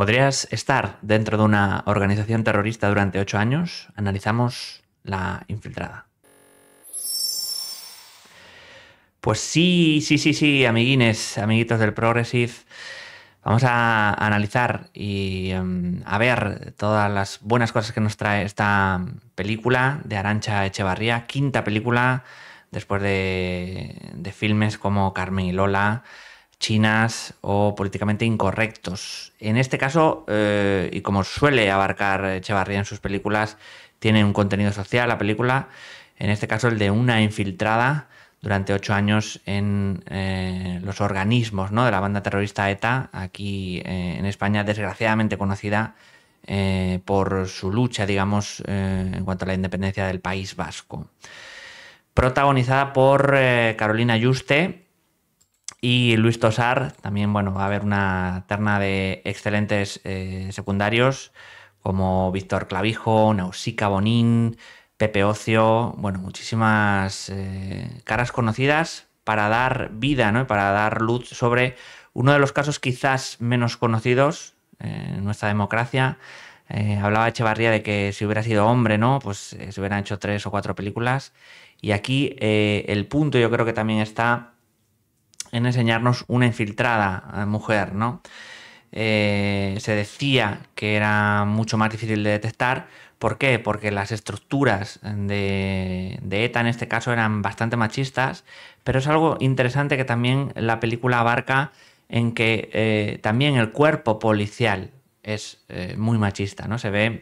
¿Podrías estar dentro de una organización terrorista durante ocho años? Analizamos la infiltrada. Pues sí, sí, sí, sí, amiguines, amiguitos del Progressive. Vamos a analizar y em, a ver todas las buenas cosas que nos trae esta película de Arancha Echevarría, quinta película después de, de filmes como Carmen y Lola, chinas o políticamente incorrectos. En este caso, eh, y como suele abarcar Echevarría en sus películas, tiene un contenido social la película, en este caso el de una infiltrada durante ocho años en eh, los organismos de la banda terrorista ETA, aquí eh, en España desgraciadamente conocida por su lucha, digamos, en cuanto a la independencia del País Vasco protagonizada por Carolina Yuste, y Luis Tosar, también, bueno, va a haber una terna de excelentes eh, secundarios como Víctor Clavijo, Nausica Bonín, Pepe Ocio, bueno, muchísimas eh, caras conocidas para dar vida, ¿no? Para dar luz sobre uno de los casos quizás menos conocidos eh, en nuestra democracia. hablaba Echevarría de que si hubiera sido hombre, ¿no? Pues se hubieran hecho tres o cuatro películas. Y aquí el punto yo creo que también está en enseñarnos una infiltrada eh, mujer, ¿no? Eh, se decía que era mucho más difícil de detectar. ¿Por qué? Porque las estructuras de, de, ETA en este caso eran bastante machistas, pero es algo interesante que también la película abarca en que eh, también el cuerpo policial es muy machista, ¿no? Se ve,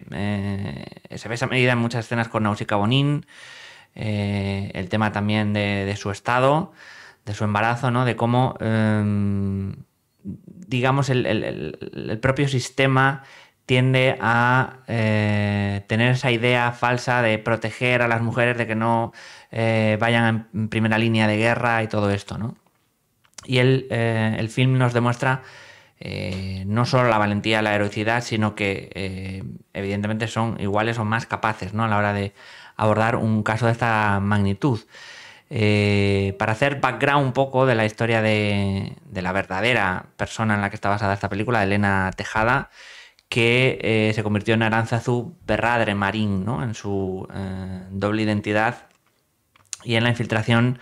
se ve esa medida en muchas escenas con Nausicaa Bonin, el tema también de, de su estado de su embarazo, ¿no? De cómo, em, digamos, el, propio sistema tiende a eh, tener esa idea falsa de proteger a las mujeres, de que no eh, vayan en primera línea de guerra y todo esto, Y el, eh, el film nos demuestra no solo la valentía, la heroicidad, sino que evidentemente son iguales o más capaces, ¿no? A la hora de abordar un caso de esta magnitud. Eh, para hacer background un poco de la historia de, la verdadera persona en la que está basada esta película, Elena Tejada, que eh, se convirtió en Aranzazu Berradre Marín, ¿no? en su eh, doble identidad y en la infiltración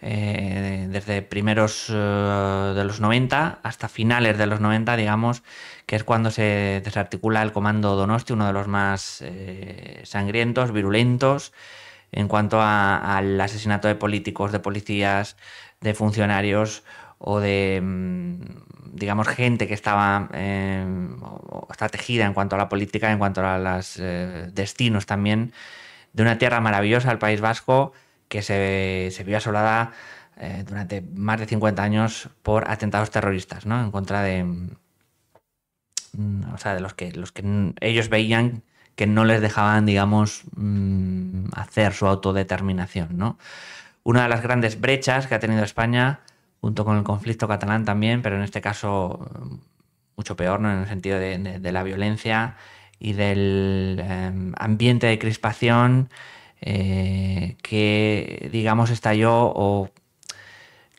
desde primeros de los 90 hasta finales de los 90, digamos, que es cuando se desarticula el comando Donosti, uno de los más sangrientos, virulentos, en cuanto al asesinato de políticos, de policías, de funcionarios o de, mm, digamos, gente que estaba, eh, en cuanto a la política, en cuanto a los eh, destinos también, de una tierra maravillosa, el País Vasco, que se, vio asolada eh, durante más de 50 años por atentados terroristas, ¿no? En contra de, mm, o sea, de los que, los que ellos veían que no les dejaban, digamos, mm, hacer su autodeterminación. ¿no? Una de las grandes brechas que ha tenido España, junto con el conflicto catalán también, pero en este caso mm, mucho peor, ¿no? en el sentido de, la violencia y del em, ambiente de crispación eh, que, digamos, estalló o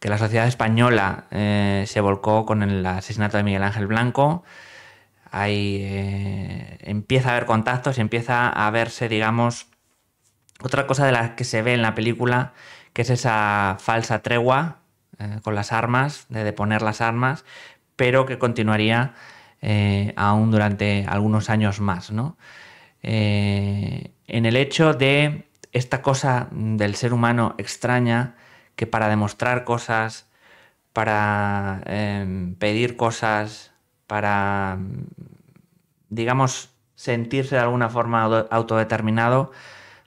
que la sociedad española eh, se volcó con el asesinato de Miguel Ángel Blanco Ahí eh, empieza a haber contactos, y empieza a verse, digamos, otra cosa de la que se ve en la película, que es esa falsa tregua eh, con las armas, de deponer las armas, pero que continuaría eh, aún durante algunos años más, ¿no? en el hecho de esta cosa del ser humano extraña, que para demostrar cosas, para pedir cosas, para, digamos, sentirse de alguna forma autodeterminado,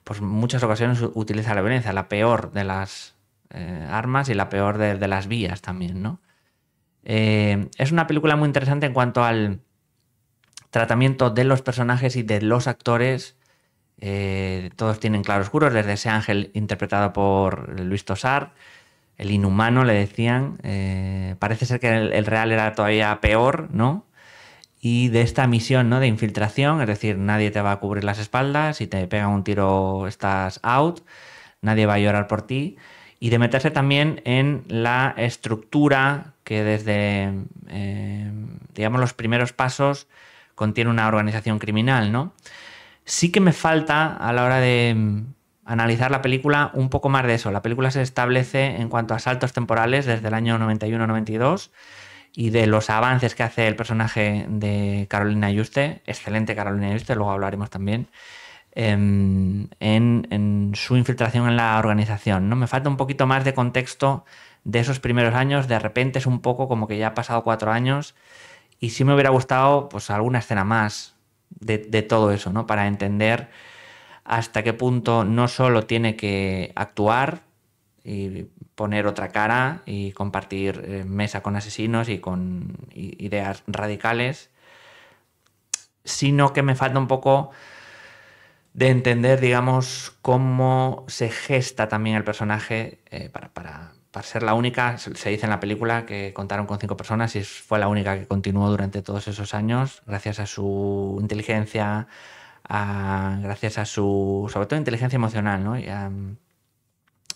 pues muchas ocasiones utiliza la violencia, la peor de las eh, armas y la peor de, las vías también, ¿no? Eh, es una película muy interesante en cuanto al tratamiento de los personajes y de los actores. Eh, todos tienen claroscuros, desde ese ángel interpretado por Luis Tosar, el inhumano, le decían. Eh, parece ser que el, real era todavía peor, ¿no? Y de esta misión, ¿no? De infiltración, es decir, nadie te va a cubrir las espaldas, si te pega un tiro estás out, nadie va a llorar por ti. Y de meterse también en la estructura que desde, eh, digamos, los primeros pasos contiene una organización criminal, ¿no? Sí que me falta a la hora de analizar la película un poco más de eso. La película se establece en cuanto a saltos temporales desde el año 91-92 y de los avances que hace el personaje de Carolina Ayuste, excelente Carolina Ayuste, luego hablaremos también, em, en, su infiltración en la organización. ¿no? Me falta un poquito más de contexto de esos primeros años, de repente es un poco como que ya ha pasado cuatro años y sí me hubiera gustado pues alguna escena más de, de todo eso, ¿no? Para entender hasta qué punto no solo tiene que actuar y poner otra cara y compartir eh, mesa con asesinos y con ideas radicales, sino que me falta un poco de entender, digamos, cómo se gesta también el personaje eh, para, para, ser la única, se dice en la película que contaron con cinco personas y fue la única que continuó durante todos esos años, gracias a su inteligencia, gracias a su, sobre todo, inteligencia emocional, ¿no? a,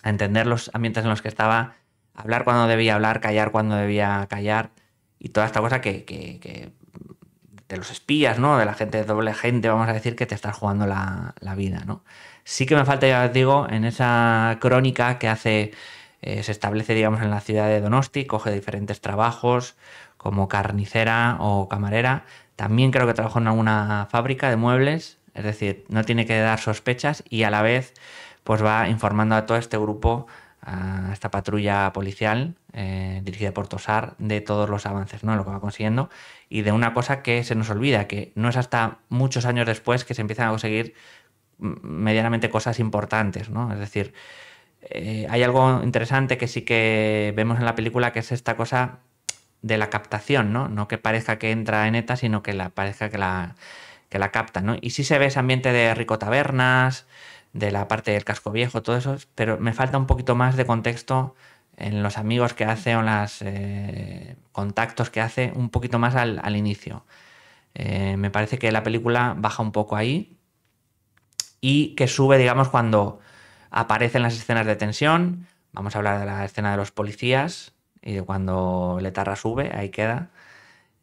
entender los ambientes en los que estaba, hablar cuando debía hablar, callar cuando debía callar y toda esta cosa que, que, de los espías, ¿no? De la gente doble gente, vamos a decir, que te estás jugando la, vida, ¿no? Sí que me falta, ya os digo, en esa crónica que hace, eh, se establece, digamos, en la ciudad de Donosti, coge diferentes trabajos como carnicera o camarera. También creo que trabajó en alguna fábrica de muebles es decir, no tiene que dar sospechas y a la vez pues va informando a todo este grupo, a esta patrulla policial eh, dirigida por Tosar, de todos los avances, ¿no? lo que va consiguiendo y de una cosa que se nos olvida, que no es hasta muchos años después que se empiezan a conseguir mm, medianamente cosas importantes, ¿no? Es decir, eh, hay algo interesante que sí que vemos en la película, que es esta cosa de la captación, ¿no? No que parezca que entra en ETA, sino que la, parezca que la, que la captan, ¿no? Y sí se ve ese ambiente de rico tabernas, de la parte del casco viejo, todo eso, pero me falta un poquito más de contexto en los amigos que hace o en los eh, contactos que hace, un poquito más al, inicio. Eh, me parece que la película baja un poco ahí y que sube, digamos, cuando aparecen las escenas de tensión. Vamos a hablar de la escena de los policías y de cuando Letarra sube, ahí queda.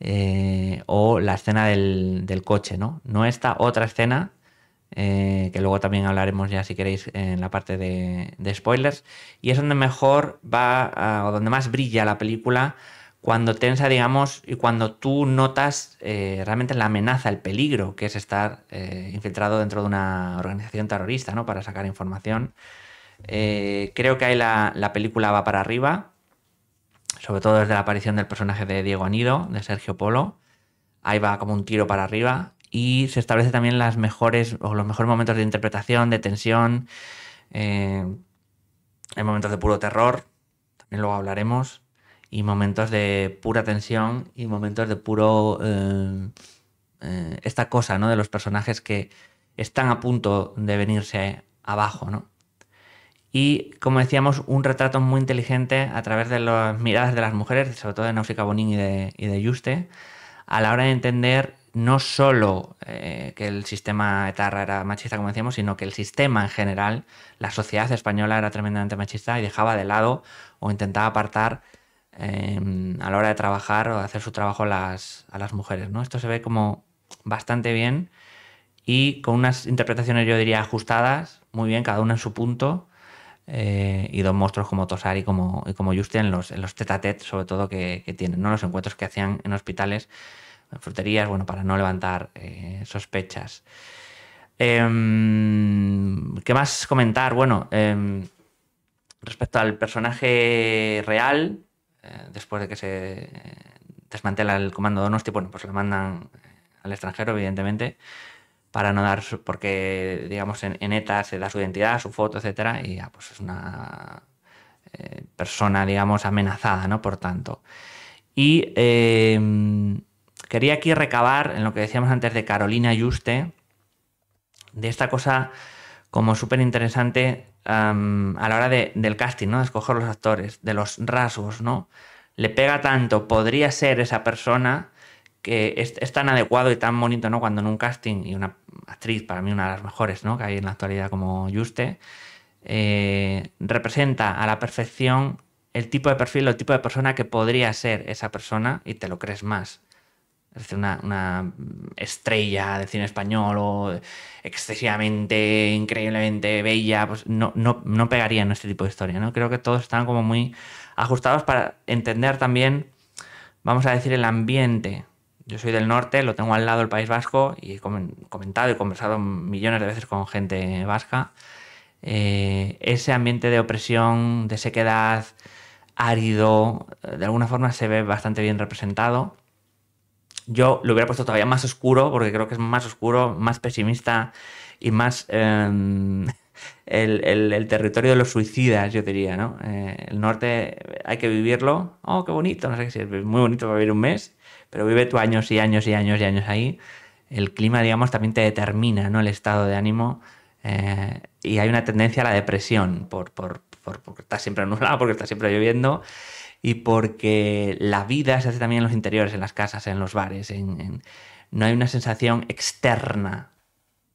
Eh, o la escena del, coche, ¿no? No esta otra escena, eh, que luego también hablaremos ya si queréis en la parte de, spoilers, y es donde mejor va, o donde más brilla la película, cuando tensa, digamos, y cuando tú notas eh, realmente la amenaza, el peligro que es estar infiltrado dentro de una organización terrorista, ¿no? Para sacar información. creo que ahí la, película va para arriba sobre todo desde la aparición del personaje de Diego Anido, de Sergio Polo. Ahí va como un tiro para arriba y se establece también las mejores o los mejores momentos de interpretación, de tensión. Eh, hay momentos de puro terror, también luego hablaremos, y momentos de pura tensión y momentos de puro... Eh, eh, esta cosa, ¿no? De los personajes que están a punto de venirse abajo, ¿no? y, como decíamos, un retrato muy inteligente a través de las miradas de las mujeres, sobre todo de Náusica Bonín y de, y Juste, a la hora de entender no solo eh, que el sistema etarra era machista, como decíamos, sino que el sistema en general, la sociedad española era tremendamente machista y dejaba de lado o intentaba apartar em, a la hora de trabajar o de hacer su trabajo a las mujeres. ¿no? Esto se ve como bastante bien y con unas interpretaciones, yo diría, ajustadas, muy bien, cada una en su punto eh, y dos monstruos como Tosar y como, y como Justin en los, en los sobre todo, que, tienen, ¿no? Los encuentros que hacían en hospitales, en fruterías, bueno, para no levantar eh, sospechas. Em, ¿Qué más comentar? Bueno, em, respecto al personaje real, eh, después de que se desmantela el comando Donosti, bueno, pues lo mandan al extranjero, evidentemente para no dar, porque digamos en, ETA se da su identidad, su foto, etcétera, y ya pues es una eh, persona, digamos, amenazada, ¿no? Por tanto. Y em, quería aquí recabar en lo que decíamos antes de Carolina Juste, de esta cosa como súper interesante a la hora del casting, ¿no? De escoger los actores, de los rasgos, ¿no? Le pega tanto, podría ser esa persona que es, tan adecuado y tan bonito, ¿no? Cuando en un casting, y una actriz, para mí una de las mejores, ¿no? Que hay en la actualidad como Juste, eh, representa a la perfección el tipo de perfil o el tipo de persona que podría ser esa persona y te lo crees más. Es decir, una, estrella de cine español o excesivamente, increíblemente bella, pues no, no, pegaría en este tipo de historia, ¿no? Creo que todos están como muy ajustados para entender también, vamos a decir, el ambiente yo soy del norte, lo tengo al lado del País Vasco y he comentado y conversado millones de veces con gente vasca. Eh, ese ambiente de opresión, de sequedad, árido, eh, de alguna forma se ve bastante bien representado. Yo lo hubiera puesto todavía más oscuro, porque creo que es más oscuro, más pesimista y más em, el, territorio de los suicidas, yo diría, ¿no? Eh, el norte hay que vivirlo, oh, qué bonito, no sé si es muy bonito para vivir un mes, pero vive tú años y años y años y años ahí. El clima, digamos, también te determina, ¿no? El estado de ánimo. Eh, y hay una tendencia a la depresión por, por, por, porque está siempre nublado, porque está siempre lloviendo y porque la vida se hace también en los interiores, en las casas, en los bares. en... No hay una sensación externa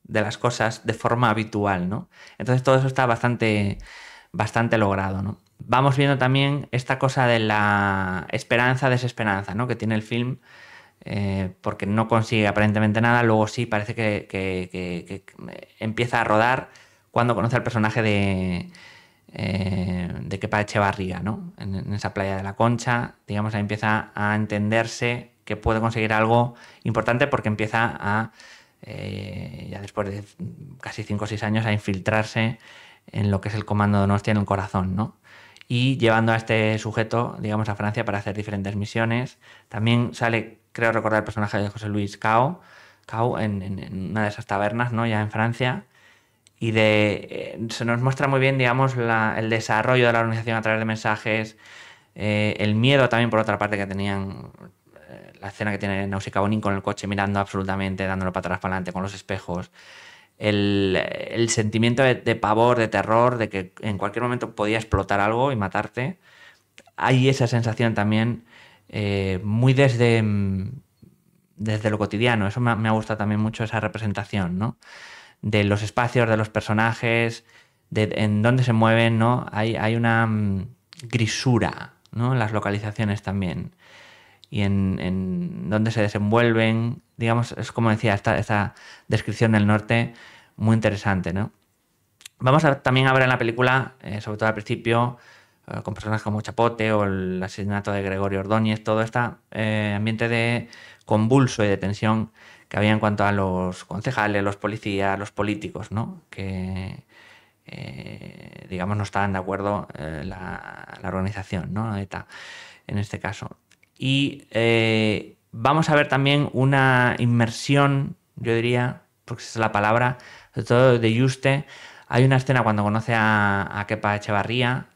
de las cosas de forma habitual, ¿no? Entonces todo eso está bastante, bastante logrado, ¿no? Vamos viendo también esta cosa de la esperanza-desesperanza, ¿no? Que tiene el film, eh, porque no consigue aparentemente nada, luego sí parece que, empieza a rodar cuando conoce al personaje de, eh, de Kepa Echevarría, ¿no? En, en, esa playa de la Concha, digamos, ahí empieza a entenderse que puede conseguir algo importante porque empieza a eh, ya después de casi 5 o 6 años, a infiltrarse en lo que es el comando Donostia en el corazón, ¿no? Y llevando a este sujeto, digamos, a Francia para hacer diferentes misiones. También sale, creo recordar, el personaje de José Luis Cao, en, una de esas tabernas, ¿no? Ya en Francia. Y de, eh, se nos muestra muy bien, digamos, el desarrollo de la organización a través de mensajes, eh, el miedo también, por otra parte, que tenían la escena que tiene Nausicaa Bonin con el coche mirando absolutamente, dándolo para atrás, para adelante, con los espejos. El, sentimiento de, pavor, de terror, de que en cualquier momento podía explotar algo y matarte. Hay esa sensación también eh, muy desde, mm, desde lo cotidiano. Eso me, me, ha gustado también mucho esa representación, ¿no? De los espacios, de los personajes, de en dónde se mueven, ¿no? Hay, una mm, grisura, ¿no? En las localizaciones también y en, dónde se desenvuelven. Digamos, es como decía, esta, descripción del norte muy interesante, ¿no? Vamos a, también a ver en la película, eh, sobre todo al principio, eh, con personas como Chapote o el asesinato de Gregorio Ordóñez, todo este eh, ambiente de convulso y de tensión que había en cuanto a los concejales, los policías, los políticos, ¿no? Que, digamos, no estaban de acuerdo la, la, organización, ¿no? ETA, en este caso. Y eh, vamos a ver también una inmersión, yo diría, porque esa es la palabra, sobre todo de Juste. Hay una escena cuando conoce a, Kepa Echevarría,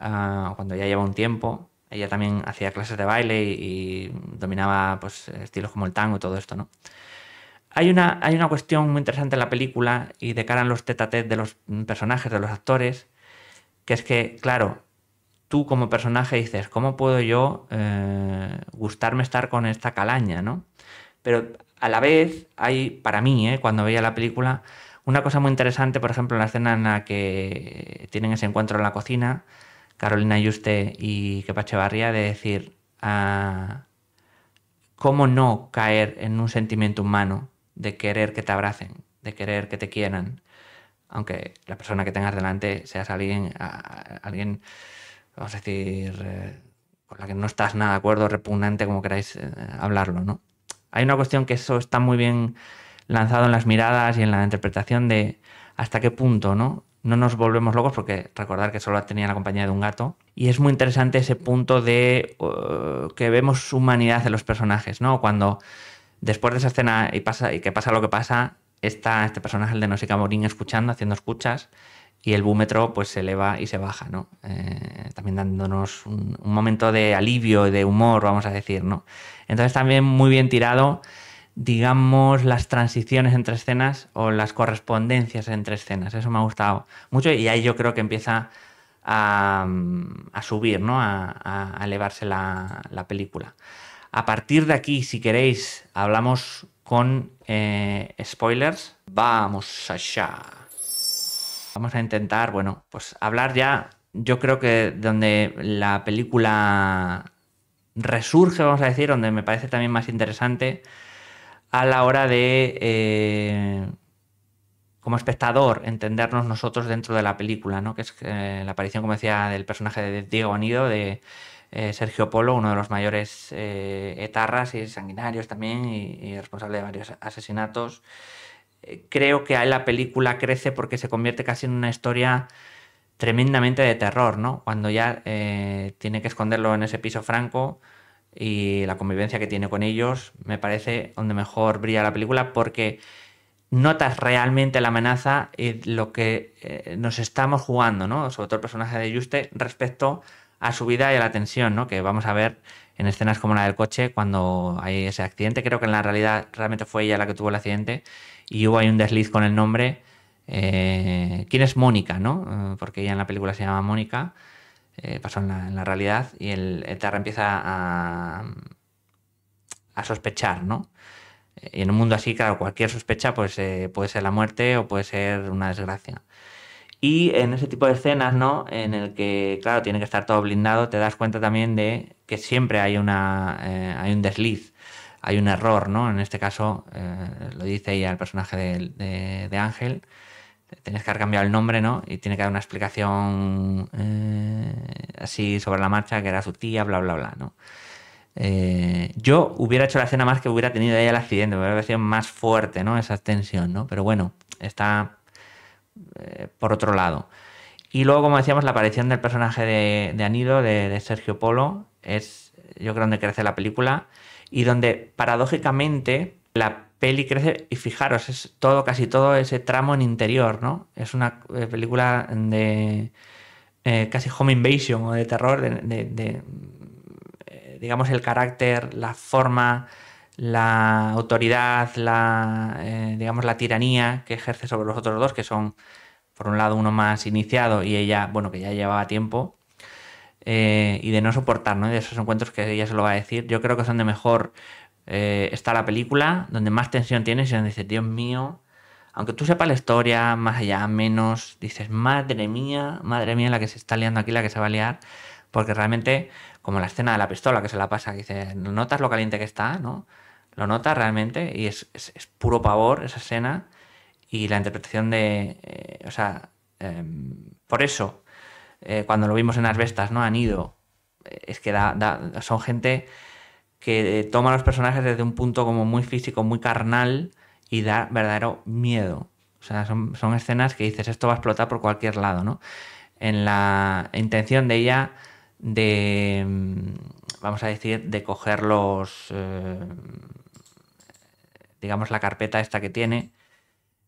cuando ya lleva un tiempo. Ella también hacía clases de baile y, dominaba pues, estilos como el tango y todo esto, ¿no? Hay una, hay una cuestión muy interesante en la película y de cara a los tete, de los personajes, de los actores, que es que, claro, tú como personaje dices, ¿cómo puedo yo eh, gustarme estar con esta calaña? ¿no? Pero a la vez hay, para mí, eh, cuando veía la película, una cosa muy interesante, por ejemplo, en la escena en la que tienen ese encuentro en la cocina, Carolina Yuste y Kepache Barría, de decir, ah, ¿cómo no caer en un sentimiento humano de querer que te abracen, de querer que te quieran? Aunque la persona que tengas delante seas alguien, alguien vamos a decir, eh, con la que no estás nada de acuerdo, repugnante, como queráis eh, hablarlo, ¿no? Hay una cuestión que eso está muy bien lanzado en las miradas y en la interpretación de hasta qué punto, ¿no? No nos volvemos locos porque recordar que solo tenía la compañía de un gato. Y es muy interesante ese punto de eh, que vemos humanidad en los personajes, ¿no? Cuando después de esa escena y, pasa, y que pasa lo que pasa, está este personaje, el de Nosica Morín, escuchando, haciendo escuchas, y el búmetro pues se eleva y se baja, ¿no? Eh, también dándonos un, momento de alivio y de humor, vamos a decir, ¿no? Entonces también muy bien tirado, digamos, las transiciones entre escenas o las correspondencias entre escenas. Eso me ha gustado mucho y ahí yo creo que empieza a, subir, ¿no? A, elevarse la, película. A partir de aquí, si queréis, hablamos con eh, spoilers. Vamos allá. Vamos a intentar, bueno, pues hablar ya, yo creo que donde la película resurge, vamos a decir, donde me parece también más interesante a la hora de, eh, como espectador, entendernos nosotros dentro de la película, ¿no? Que es eh, la aparición, como decía, del personaje de Diego Anido, de eh, Sergio Polo, uno de los mayores etarras y sanguinarios también y responsable de varios asesinatos creo que ahí la película crece porque se convierte casi en una historia tremendamente de terror, ¿no? Cuando ya eh, tiene que esconderlo en ese piso franco y la convivencia que tiene con ellos, me parece donde mejor brilla la película porque notas realmente la amenaza y lo que eh, nos estamos jugando, ¿no? Sobre todo el personaje de Juste respecto a su vida y a la tensión, ¿no? Que vamos a ver en escenas como la del coche cuando hay ese accidente. Creo que en la realidad realmente fue ella la que tuvo el accidente y hubo ahí un desliz con el nombre. Eh, ¿Quién es Mónica, no? Eh, porque ella en la película se llama Mónica, eh, pasó en la, realidad y el, empieza a, a sospechar, ¿no? Y en un mundo así, claro, cualquier sospecha pues, puede ser la muerte o puede ser una desgracia. Y en ese tipo de escenas, ¿no? En el que, claro, tiene que estar todo blindado, te das cuenta también de que siempre hay, una, eh, hay un desliz, hay un error, ¿no? En este caso, eh, lo dice ella, el personaje de, Ángel, tienes que haber cambiado el nombre, ¿no? Y tiene que dar una explicación eh, así sobre la marcha, que era su tía, bla, bla, bla, ¿no? yo hubiera hecho la escena más que hubiera tenido ella el accidente, me hubiera sido más fuerte, ¿no? Esa tensión, ¿no? Pero bueno, está eh, por otro lado. Y luego, como decíamos, la aparición del personaje de, Anido, de, Sergio Polo, es yo creo donde crece la película y donde paradójicamente la peli crece y fijaros, es todo, casi todo ese tramo en interior, ¿no? Es una eh, película de eh, casi home invasion o de terror, de digamos el carácter, la forma, la autoridad, la, eh, digamos, la tiranía que ejerce sobre los otros dos, que son, por un lado, uno más iniciado y ella, bueno, que ya llevaba tiempo, eh, y de no soportar, ¿no? de esos encuentros que ella se lo va a decir. Yo creo que es donde mejor eh, está la película, donde más tensión tienes y donde dices, Dios mío, aunque tú sepas la historia, más allá, menos, dices, madre mía, madre mía, la que se está liando aquí, la que se va a liar, porque realmente, como la escena de la pistola que se la pasa, que dice, ¿notas lo caliente que está, no? lo nota realmente y es, puro pavor esa escena y la interpretación de, eh, o sea, em, por eso, eh, cuando lo vimos en las bestas, ¿no? Han ido, eh, es que da, son gente que toma los personajes desde un punto como muy físico, muy carnal y da verdadero miedo. O sea, son, escenas que dices, esto va a explotar por cualquier lado, ¿no? En la intención de ella de, em, vamos a decir, de coger los, digamos, la carpeta esta que tiene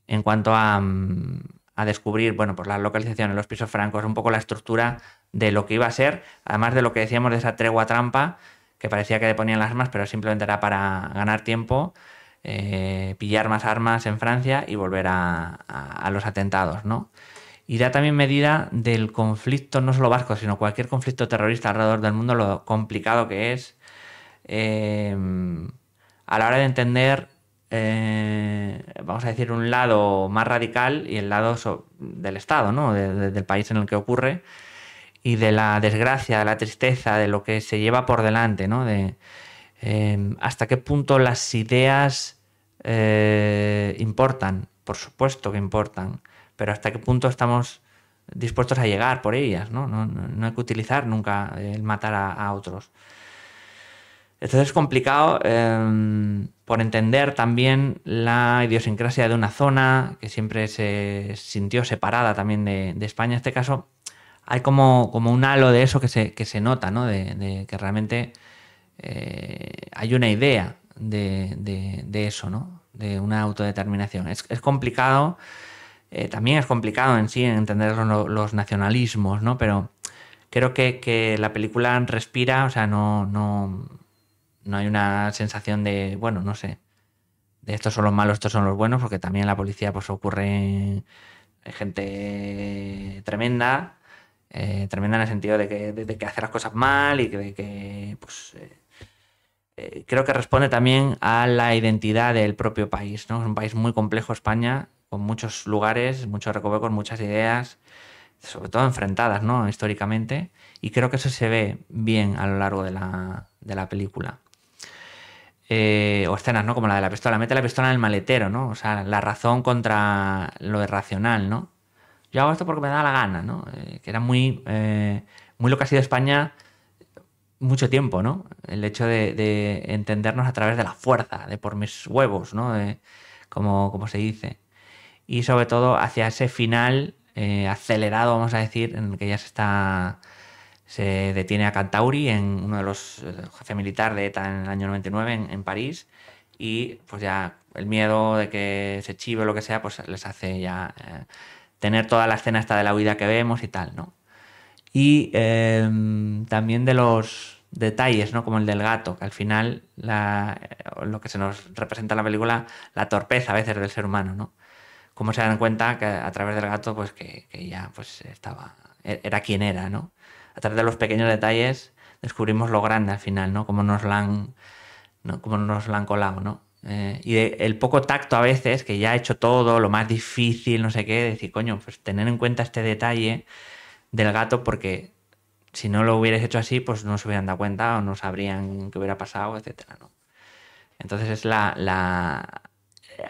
en cuanto a, mm, descubrir, bueno, pues las localizaciones, los pisos francos, un poco la estructura de lo que iba a ser, además de lo que decíamos de esa tregua trampa, que parecía que le ponían las armas, pero simplemente era para ganar tiempo, eh, pillar más armas en Francia y volver a, los atentados, ¿no? Y da también medida del conflicto, no solo vasco, sino cualquier conflicto terrorista alrededor del mundo, lo complicado que es eh, a la hora de entender eh, vamos a decir, un lado más radical y el lado del Estado, ¿no? del país en el que ocurre y de la desgracia, de la tristeza, de lo que se lleva por delante, ¿no? De em, hasta qué punto las ideas eh, importan, por supuesto que importan, pero hasta qué punto estamos dispuestos a llegar por ellas, ¿no? No, hay que utilizar nunca el matar a otros. Entonces es complicado em, por entender también la idiosincrasia de una zona que siempre se sintió separada también de, España. En este caso hay como, como, un halo de eso que se, nota, ¿no? de, que realmente eh, hay una idea de, eso, ¿no? de una autodeterminación. Es, complicado, eh, también es complicado en sí entender los, nacionalismos, ¿no? pero creo que, la película respira, o sea, no, no no hay una sensación de, bueno, no sé, de estos son los malos, estos son los buenos, porque también la policía pues ocurre eh, gente eh, tremenda, eh, tremenda en el sentido de que, de, que, hace las cosas mal y que, pues, creo que responde también a la identidad del propio país. ¿no? Es un país muy complejo España, con muchos lugares, muchos recovecos, muchas ideas, sobre todo enfrentadas ¿no? históricamente, y creo que eso se ve bien a lo largo de la, de la película. Eh, o escenas, ¿no? Como la de la pistola, mete la pistola en el maletero, ¿no? O sea, la razón contra lo irracional, ¿no? Yo hago esto porque me da la gana, ¿no? Eh, que era muy, eh, muy lo que ha sido España mucho tiempo, ¿no? El hecho de, entendernos a través de la fuerza, de por mis huevos, ¿no? como, como se dice. Y sobre todo hacia ese final acelerado, vamos a decir, en el que ya se está se detiene a Cantauri, en uno de los jefes militar de ETA en el año 99 en, París, y pues ya el miedo de que se chive o lo que sea, pues les hace ya eh, tener toda la escena esta de la huida que vemos y tal, ¿no? Y em, también de los detalles, ¿no? Como el del gato, que al final eh, lo que se nos representa en la película, la torpeza a veces del ser humano, ¿no? Cómo se dan cuenta que a través del gato, pues que, que ya pues estaba, e, era quien era, ¿no? a través de los pequeños detalles descubrimos lo grande al final, ¿no? Cómo nos lo han, nos colado, ¿no? Eh, y el poco tacto a veces, que ya ha hecho todo, lo más difícil, no sé qué, decir, coño, pues tener en cuenta este detalle del gato porque si no lo hubieras hecho así, pues no se hubieran dado cuenta o no sabrían qué hubiera pasado, etcétera, ¿no? Entonces es la...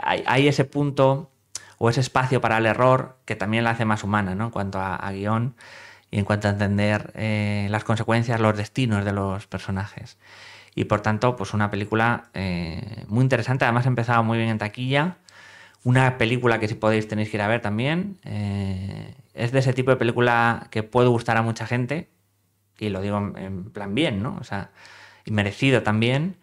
Hay, ese punto o ese espacio para el error que también la hace más humana, ¿no? En cuanto a, a guión, y en cuanto a entender eh, las consecuencias, los destinos de los personajes. Y por tanto, pues una película eh, muy interesante. Además, empezaba muy bien en taquilla. Una película que si podéis tenéis que ir a ver también. Eh, es de ese tipo de película que puede gustar a mucha gente. Y lo digo en, plan bien, ¿no? O sea, y merecido también.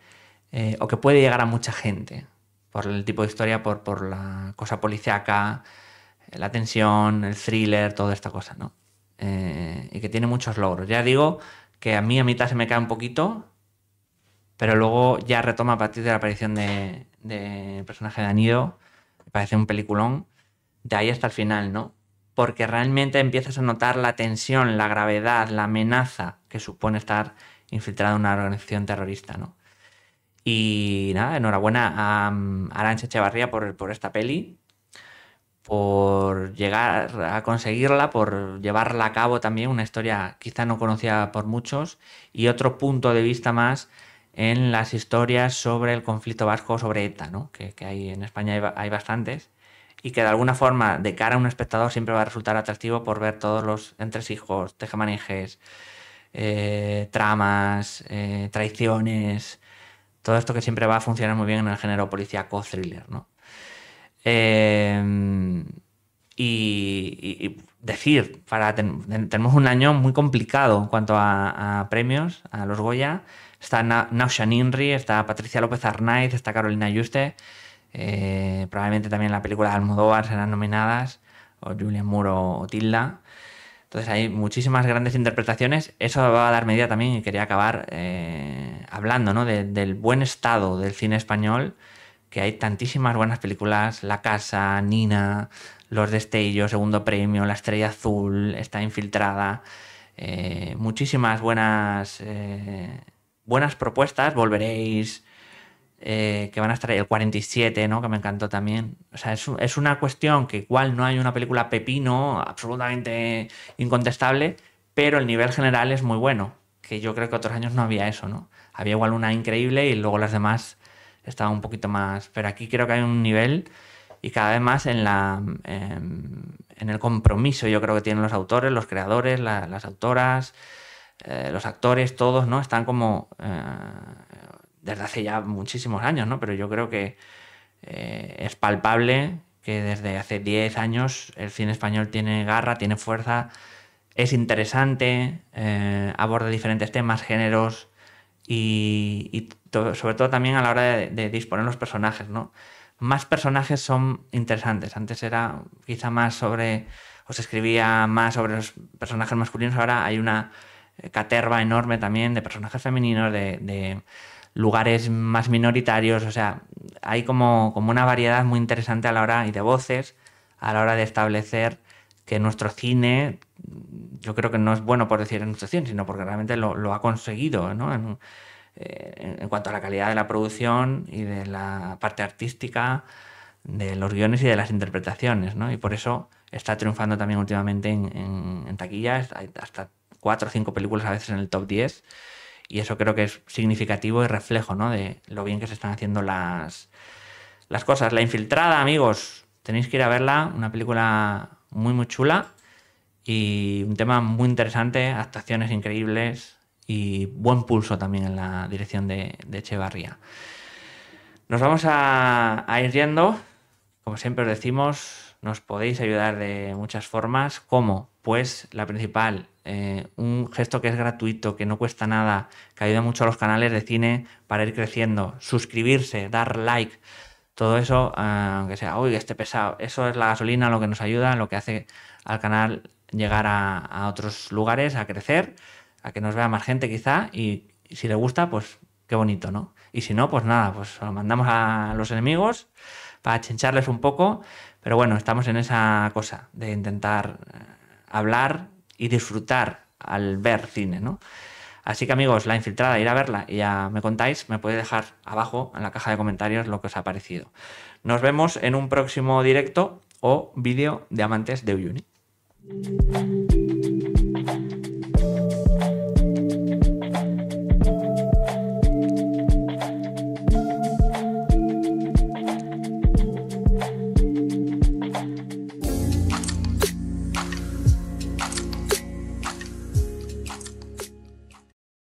o que puede llegar a mucha gente. Por el tipo de historia, por, por la cosa policiaca, la tensión, el thriller, toda esta cosa, ¿no? Eh, y que tiene muchos logros. Ya digo que a mí a mitad se me cae un poquito, pero luego ya retoma a partir de la aparición del de personaje de Anido, me parece un peliculón, de ahí hasta el final, ¿no? Porque realmente empiezas a notar la tensión, la gravedad, la amenaza que supone estar infiltrado en una organización terrorista, ¿no? Y nada, enhorabuena a mm, Arancha Echevarría por, por esta peli por llegar a conseguirla, por llevarla a cabo también, una historia quizá no conocida por muchos, y otro punto de vista más en las historias sobre el conflicto vasco, sobre ETA, ¿no? que, hay en España hay, bastantes, y que de alguna forma, de cara a un espectador, siempre va a resultar atractivo por ver todos los entresijos, tejemanejes, eh, tramas, eh, traiciones, todo esto que siempre va a funcionar muy bien en el género policíaco thriller, ¿no? Em, y, decir, para tenemos un año muy complicado en cuanto a, premios, a los Goya. Está Na, Nausha Ninri, está Patricia López Arnaiz, está Carolina Yuste. Eh, probablemente también la película de Almodóvar serán nominadas, o Julian muro o, Tilda. Entonces hay muchísimas grandes interpretaciones. Eso va a dar medida también y quería acabar eh, hablando del buen estado del cine español que hay tantísimas buenas películas, La Casa, Nina, Los Destellos, Segundo Premio, La Estrella Azul, Está Infiltrada, eh, muchísimas buenas, eh, buenas propuestas, Volveréis, eh, que van a estar el 47, ¿no? Que me encantó también. O sea, es, es, una cuestión que igual no hay una película pepino, absolutamente incontestable, pero el nivel general es muy bueno, que yo creo que otros años no había eso, ¿no? Había igual una increíble y luego las demás estaba un poquito más. Pero aquí creo que hay un nivel y cada vez más en, la, em, en, el compromiso, yo creo que tienen los autores, los creadores, las autoras, eh, los actores, todos, ¿no? Están como. Eh, desde hace ya muchísimos años, ¿no? Pero yo creo que eh, es palpable que desde hace 10 años el cine español tiene garra, tiene fuerza, es interesante, aborda diferentes temas, géneros y, sobre todo también a la hora de, disponer los personajes, ¿no? Más personajes son interesantes. Antes era quizá más sobre, o se escribía más sobre los personajes masculinos, ahora hay una eh, caterva enorme también de personajes femeninos, de, lugares más minoritarios, o sea, hay como, como una variedad muy interesante a la hora y de voces, a la hora de establecer que nuestro cine, yo creo que no es bueno por decir en nuestro cine, sino porque realmente lo, ha conseguido, ¿no? Eh, en, cuanto a la calidad de la producción y de la parte artística, de los guiones y de las interpretaciones, ¿no? Y por eso está triunfando también últimamente en, taquillas, hasta cuatro o cinco películas a veces en el top 10 y eso creo que es significativo y reflejo ¿no? de lo bien que se están haciendo las, las cosas. La infiltrada, amigos, tenéis que ir a verla, una película muy, muy chula. Y un tema muy interesante, actuaciones increíbles y buen pulso también en la dirección de, Echevarría. Nos vamos a, ir yendo. Como siempre os decimos, nos podéis ayudar de muchas formas. ¿Cómo? Pues la principal, eh, un gesto que es gratuito, que no cuesta nada, que ayuda mucho a los canales de cine para ir creciendo. Suscribirse, dar like, todo eso, eh, aunque sea, uy, este pesado, eso es la gasolina lo que nos ayuda, lo que hace al canal llegar a, otros lugares, a crecer, a que nos vea más gente quizá, y, y si le gusta, pues qué bonito, ¿no? Y si no, pues nada, pues lo mandamos a los enemigos para chincharles un poco, pero bueno, estamos en esa cosa de intentar eh, hablar y disfrutar al ver cine, ¿no? Así que amigos, la infiltrada, ir a verla y ya me contáis, me podéis dejar abajo en la caja de comentarios lo que os ha parecido. Nos vemos en un próximo directo o vídeo de amantes de Uyuni.